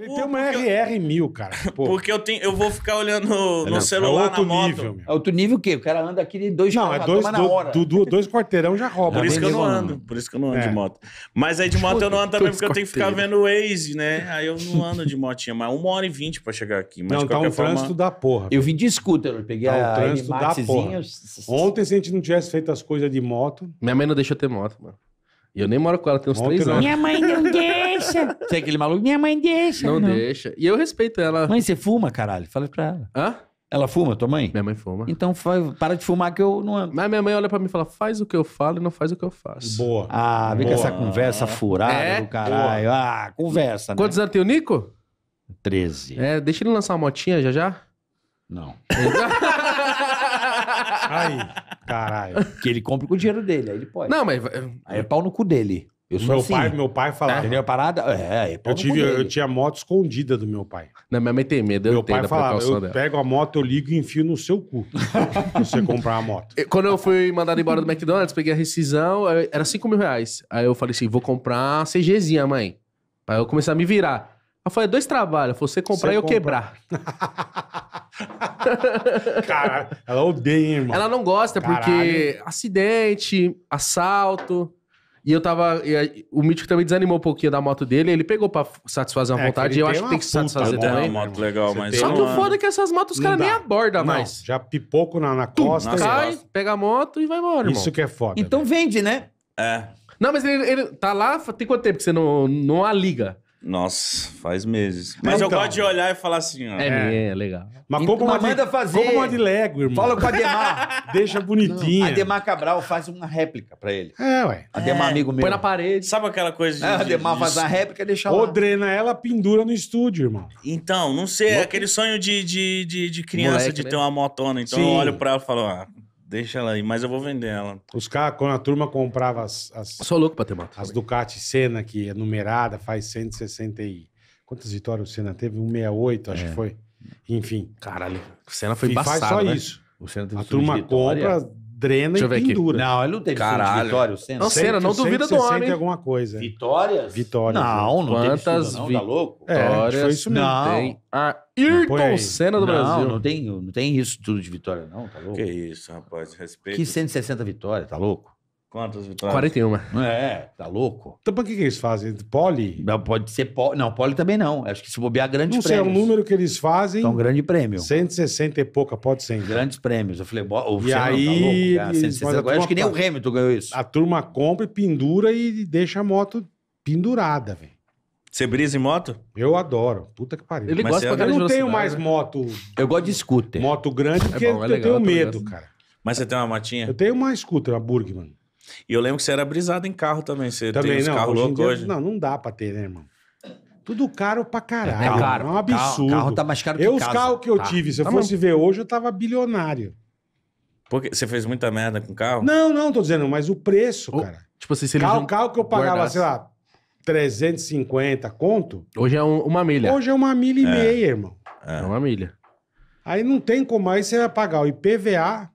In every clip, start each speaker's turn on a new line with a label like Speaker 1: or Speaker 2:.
Speaker 1: Ele tem
Speaker 2: uma RR1000,
Speaker 1: eu... cara. Pô.
Speaker 2: Porque eu, tenho, eu vou ficar olhando é, no, não, celular é outro na moto. Nível, meu. é outro nível o quê? O cara anda aqui dois Não, é dois, do,
Speaker 1: do, dois quarteirão já rouba. Por isso que eu não ando. Por isso que eu não ando é. de moto. Mas
Speaker 2: aí de moto eu não ando também, porque eu tenho que ficar vendo o Waze, né? Aí eu não ando de motinha. Mas uma hora e vinte pra chegar aqui. Mas não, de tá um forma... trânsito da porra. Eu vim de scooter. Eu peguei tá um trânsito da porra.
Speaker 3: Ontem, se a gente não tivesse feito as coisas de moto... Minha mãe não deixa ter moto, mano. E eu nem moro com ela, tem uns três anos. Minha mãe não deixa. Você é aquele maluco, minha mãe deixa. Não, não, deixa. E eu respeito ela. Mãe, você fuma, caralho? Falei pra ela. Hã? Ela fuma, tua mãe? Minha mãe fuma. Então para de fumar que eu não ando. Mas minha mãe olha pra mim e fala, faz o que eu falo e não faz o que eu faço. Boa. Ah, vem com essa conversa é? furada é? do caralho. Boa. Ah, conversa, né? Quantos anos tem o Nico? 13. É, deixa ele lançar uma motinha já já? Não. Aí, caralho. Que ele compra com o dinheiro dele, aí ele pode. Não, mas... É,
Speaker 1: aí é pau no cu dele.
Speaker 2: Eu sou meu assim. pai, meu pai falava. Entendeu a parada? É, é eu tive, eu
Speaker 1: tinha moto escondida do meu pai. Não, minha mãe tem medo. meu pai falava, eu dela. pego a moto, eu ligo e enfio no seu cu. pra você comprar a moto.
Speaker 3: Quando eu fui mandado embora do McDonald's, peguei a rescisão, era 5 mil reais. Aí eu falei assim, vou comprar uma CGzinha, mãe. Pra eu começar a me virar. Ela falou, é dois trabalhos. Falou, você comprar e eu compra. quebrar. Cara, ela odeia, irmão. Ela não gosta Caralho. porque acidente, assalto... E eu tava. E o Mítico também desanimou um pouquinho da moto dele. Ele pegou pra satisfazer uma é, vontade. E eu acho que tem que satisfazer também. É uma né? moto legal, mas. Só que o foda é que essas motos os caras nem abordam mais. Já
Speaker 1: pipoco na, na costa. Tu cai, costa.
Speaker 3: pega a moto e vai embora. Isso irmão. que é foda. Então né? vende, né? É. Não, mas ele, ele, tá lá. Tem quanto tempo que você não, não a liga? Nossa, faz meses. Mas
Speaker 1: então, eu gosto de olhar e falar assim, ó. É, é,
Speaker 3: é, é legal. Mas então, como uma manda de, fazer. Como uma de Lego,
Speaker 2: irmão. Fala com a Demar. Deixa bonitinha. Não, Demar Cabral faz uma réplica pra ele. É, ué. Ademar, é, amigo meu. Põe na parede. Sabe aquela coisa de. É, Demar de, faz de... a réplica e deixa Ou lá. Ou
Speaker 1: drena ela, pendura no estúdio, irmão. Então, não sei. É aquele sonho de, de, de, de criança Moleque, de ter uma motona. Então Sim. eu olho
Speaker 2: pra ela e falo, ah, Deixa ela aí, mas eu vou vender ela.
Speaker 1: Os caras, quando a turma comprava as. as Sou louco pra ter moto. As Ducati Senna, que é numerada, faz 160 e. Quantas vitórias o Senna teve? 168, acho é. que foi. Enfim. Caralho, o Senna foi embaçado, faz só né? isso. a turma compra, drena Deixa e eu ver aqui. pendura. Não, ele não teve Caralho. Vitória, o Senna. Não, Senna, não duvida do homem. alguma coisa. É. Vitórias? Vitórias. Não, é. não Quantas teve não, tá louco? É, vitórias foi isso mesmo. Não. Tem a Ayrton Senna do não, Brasil. Não
Speaker 2: tem, não tem isso tudo de vitória, não, tá louco? Que isso, rapaz, respeito. Que 160 vitórias, tá louco? Quantas vitórias? 41. É, tá louco. Então, pra que, que eles fazem? Poli? Não, pode ser poli. Não, poli também não. Acho que se bobear grande Não sei, é o
Speaker 1: número que eles fazem. Então, grande prêmio. 160 e pouca, pode ser. Grandes
Speaker 2: prêmios. Eu falei, bo... o e tá aí, tá louco, cara. 160 agora, acho que nem o Hamilton ganhou isso. A turma compra e
Speaker 1: pendura e deixa a moto pendurada, velho. Você brisa em moto? Eu adoro. Puta que pariu. Ele Mas gosta eu não tenho mais né? moto. Eu gosto de scooter. Moto grande, é porque é bom, é legal, eu tenho tá medo, cara. Mas você tem uma motinha? Eu tenho uma scooter, uma Burgman. E eu lembro que você era brisado em carro também. Você também, tem uns carros loucos hoje. Não, não dá pra ter, né, irmão? Tudo caro pra caralho. É, caro. é um absurdo. Carro, carro tá mais caro que eu, carro eu, Os carros que eu tá. tive, se eu tá fosse ver hoje, eu tava bilionário. Porque você fez muita merda com carro? Não, não, tô dizendo, mas o preço, o, cara. Tipo assim, se carro, carro que eu pagava, guardasse. sei lá, 350 conto. Hoje é um, uma milha. Hoje é uma milha e é. meia,
Speaker 3: irmão. É. é uma milha.
Speaker 1: Aí não tem como, aí você vai pagar o IPVA,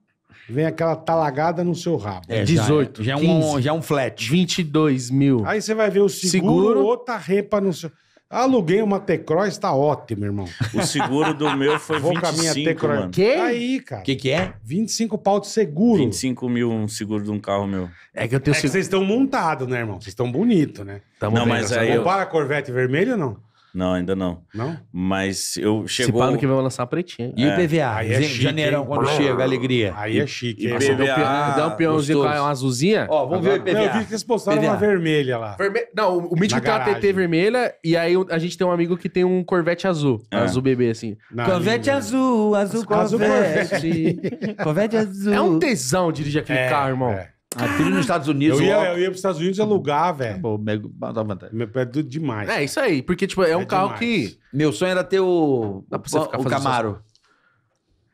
Speaker 1: vem aquela talagada no seu rabo. É,
Speaker 3: 18. Já é, já é um, já é um flat.
Speaker 1: 22 mil. Aí você vai ver o seguro, Seguro. outra repa no seu. Aluguei uma T-Cross, tá ótimo, irmão. O seguro do
Speaker 2: meu foi Vou com a minha 25, T-Cross. mano. Que? Aí,
Speaker 1: cara. O que, que é? 25 pau de seguro. 25 mil um seguro de um carro meu. É que eu tenho é seguro. vocês estão montados, né, irmão? Vocês estão bonitos né? Tamo Não, bem, mas aí Você eu- Compara a Corvette vermelha ou não?
Speaker 2: Não, ainda não. Não? Mas eu chegou... Se fala que vai
Speaker 3: lançar pretinho. É. E o IPVA? Aí é chique, Janeirão, hein? quando chega, ah, alegria. Aí é chique. Nossa, IPVA. Dá um peãozinho com uma azulzinha. Ó, vamos Agora. ver o IPVA. Não, eu vi que eles postaram IPVA. uma
Speaker 1: vermelha lá.
Speaker 3: Verme... Não, o Mítico tem uma TT vermelha e aí a gente tem um amigo que tem um Corvette azul. É. Azul bebê, assim. Corvette linha. azul, azul Corvette. Corvette. Corvette azul. É um tesão dirigir aquele é, carro, irmão. É. Filho nos Estados Unidos. Eu ia, eu
Speaker 1: ia pros Estados Unidos alugar, tá velho. Pô, mega, dá vantagem. Meu pé é do- demais. É,
Speaker 3: isso aí. Porque, tipo, é, um é carro demais. que. Meu sonho era ter o. Dá pra você ficar o Camaro.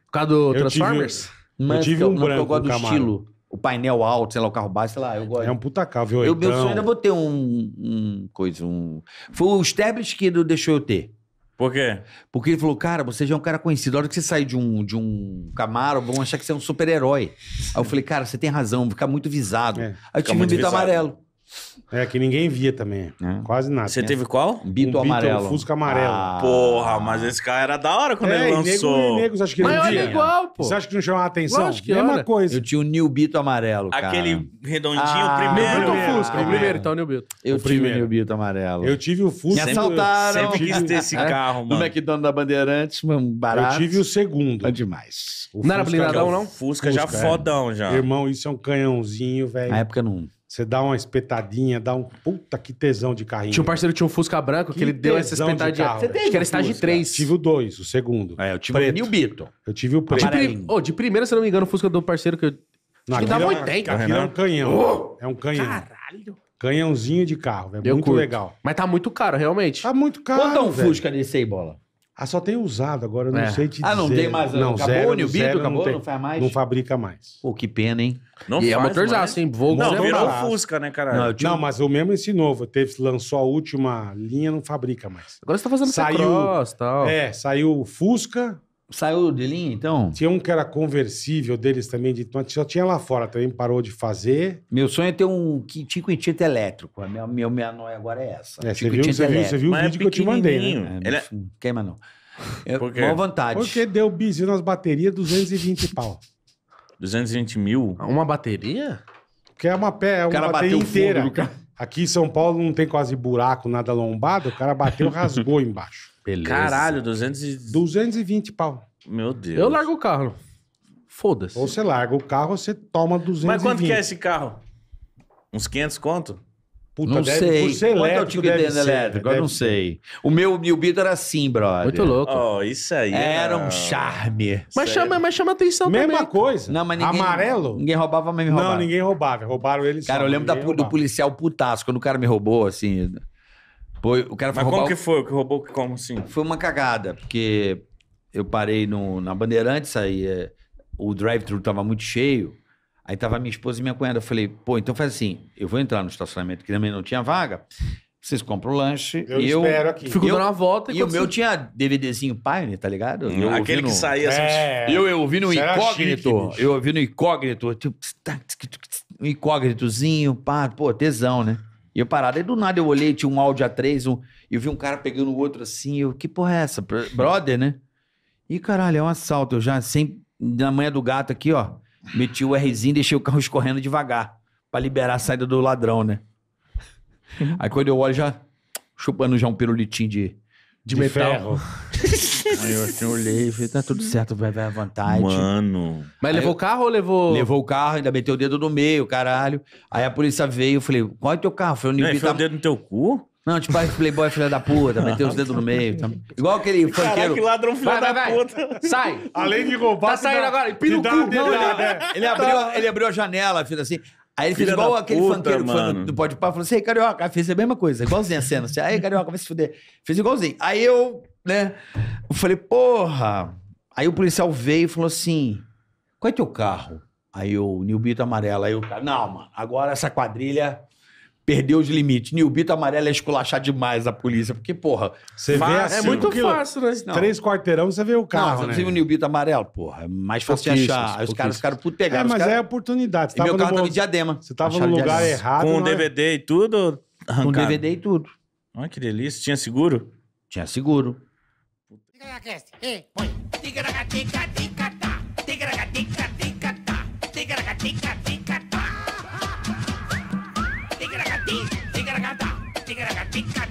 Speaker 3: Por causa do tive- Transformers? Eu tive um não, branco, eu gosto do Camaro. estilo.
Speaker 2: O painel alto, sei lá, o carro baixo, sei lá, eu gosto. É um puta carro, viu? Eu, meu então- sonho ainda vou ter um, um coisa, um... Foi o Sterblich que deixou eu ter. Por quê? Porque ele falou, cara, você já é um cara conhecido. A hora que você sai de um, de um Camaro, vão achar que você é um super-herói. Aí eu falei, cara, você tem razão, ficar muito visado. É, Aí eu tive um bito amarelo. É, que ninguém via também. É. Quase nada. Você né? teve qual? Bito um amarelo. Beetle, Fusca amarelo. Ah. Porra, mas esse carro era da hora quando é, ele lançou. Nego, que mas olha igual, pô. Você acha que não chamava atenção? acho que Mesma olha. coisa. Eu tinha o New Bito amarelo, cara. Aquele redondinho, ah, primeiro. Bito Fusca, ah, o primeiro, então, o New Bito. Eu o tive primeiro. o New Bito amarelo. Eu tive o Fusca. Me assaltaram. sempre quis ter esse é. carro, mano. No McDonald's da Bandeirantes, mano, barato. Eu tive
Speaker 1: o segundo. É demais. O não Fusca era blindadão, não? Fusca, Fusca já é. fodão, já. Irmão, isso é um canhãozinho, velho. Na época não... Você dá uma espetadinha, dá um puta que tesão de carrinho. Tinha um parceiro tinha um Fusca branco que, que ele deu essa espetadinha. Você teve Acho que era estágio 3. Tive o 2, o segundo. É, eu tive preto. o New Beetle. Eu tive o preto. De, pri...
Speaker 3: oh, de primeira, se não me engano, o Fusca do parceiro que eu... Não, que dava 80. É aquilo é um canhão. Oh! É um canhão. Caralho. Canhãozinho de carro, é muito curto. legal. Mas tá muito caro, realmente. Tá muito caro, Quanto é um Fusca
Speaker 2: nesse aí, bola?
Speaker 1: Ah, só tem usado agora, eu não É. sei te dizer. Ah, não tem mais, Não, acabou zero, o New zero, Acabou? Não, tem, faz mais? não
Speaker 2: fabrica mais. Pô, que pena, hein? Não e é motorzaço, hein? mais. Não, é virou o
Speaker 1: Fusca, né, cara? Não, tinha- Não, mas o mesmo esse novo, teve, lançou a última linha, não fabrica mais. Agora você tá fazendo Saiu- cross
Speaker 3: e tal. É,
Speaker 1: saiu o Fusca, Saiu de linha, então? Tinha um que era conversível deles também, de, só tinha lá fora também, parou de fazer. Meu sonho é ter um Tico e
Speaker 2: tinta elétrico. A minha, minha, minha noia agora é essa. É, você, viu, você, viu, você, viu, Mas o é vídeo é que eu te mandei, né? É, é- Queima não. É, Por quê? Boa vontade. Porque deu bizinho nas baterias, 220 pau.
Speaker 3: 220 mil? Ah, uma bateria?
Speaker 1: Porque é uma, pé, é uma bateria inteira. Aqui em São Paulo não tem quase buraco, nada lombado. O cara bateu, rasgou embaixo. Beleza. Caralho, 200 e... 220 pau. Meu Deus. Eu largo o carro. Foda-se. Ou você larga o carro, você toma 220. Mas quanto que é esse
Speaker 2: carro? Uns 500 conto? Puta, não deve, sei. Quanto é o dentro dele elétrico? Eu não sei. O meu New era assim, brother. Muito louco. Oh, isso aí. Era não. um charme. Mas
Speaker 3: chama, mas chama atenção Mesma também.
Speaker 2: Mesma coisa. Não, mas ninguém, Amarelo? Ninguém roubava, mas me roubava. Não, ninguém roubava. Roubaram eles. Cara, só, eu lembro da, do policial putaço. Quando o cara me roubou, assim... Pô, o cara foi Mas como o... que foi? O que roubou como assim? Foi uma cagada, porque eu parei no, na Bandeirantes, aí é, o drive-thru tava muito cheio. Aí tava minha esposa e minha cunhada. Eu falei, pô, então faz assim: eu vou entrar no estacionamento que também não tinha vaga. Vocês compram o lanche. Eu, eu espero aqui. Fico eu, dando uma volta. E, e o meu tinha DVDzinho Pioneer, tá ligado? Eu Aquele no... que saía assim. É, eu, eu ouvi no incógnito. Chique, eu ouvi no incógnito. Tipo, um incógnitozinho, pá. Pô, tesão, né? E eu parado. Aí do nada eu olhei, tinha um áudio A3, um, eu vi um cara pegando o outro assim. Eu, que porra é essa? Brother, né? E caralho, é um assalto. Eu já, sem, na manhã do gato aqui, ó, meti o Rzinho e deixei o carro escorrendo devagar. para liberar a saída do ladrão, né? Aí quando eu olho, já chupando já um pirulitinho de, de, de ferro. Aí eu assim, olhei e falei, tá tudo certo, vai, vai à vontade. Mano. Mas Aí levou o eu... carro ou levou. Levou o carro, ainda meteu o dedo no meio, caralho. Aí a polícia veio, eu falei, qual é teu carro? Foi o Nibi. Tá... o dedo no teu cu? Não, tipo, Playboy filha da puta, meteu os dedos no meio. Tá... Igual aquele funkeiro. Caraca, que ladrão filha vai, da vai,
Speaker 3: puta. Sai. Além de roubar... Tá saindo dá, agora,
Speaker 2: pira o cu. Não, dele, ele, ele, abriu, ele abriu a janela, fez assim... Aí ele fez igual aquele puta, funkeiro mano. que foi no, Pode Pá, falou assim, carioca. Aí fez a mesma coisa, igualzinho a cena. Assim, aí, carioca, vai se fuder. Fez igualzinho. Aí eu né? Eu falei, porra. Aí o policial veio e falou assim: qual é teu carro? Aí o Nilbito amarelo. Aí o cara, não, mano, agora essa quadrilha perdeu os limites. Nilbito amarelo é esculachar demais a polícia, porque, porra. Você vê assim, É muito fácil, né? Três quarteirão você vê o carro. Não, você né? viu o Nilbito amarelo, porra. É mais fácil de achar. Aí os caras ficaram puto pegar. É, mas cara... é
Speaker 1: oportunidade. Você tava e meu carro no... tava em
Speaker 2: diadema. Você tava no lugar errado. Com o DVD é... e tudo? Arrancado. Com DVD e tudo. Olha que delícia. Tinha seguro? Tinha seguro. Hey, boy. Ticaracatica, ticata. Ticaracatica, ticata. Ticaracatica, ticata. Ticaracatica, ticata. Ticaracatica,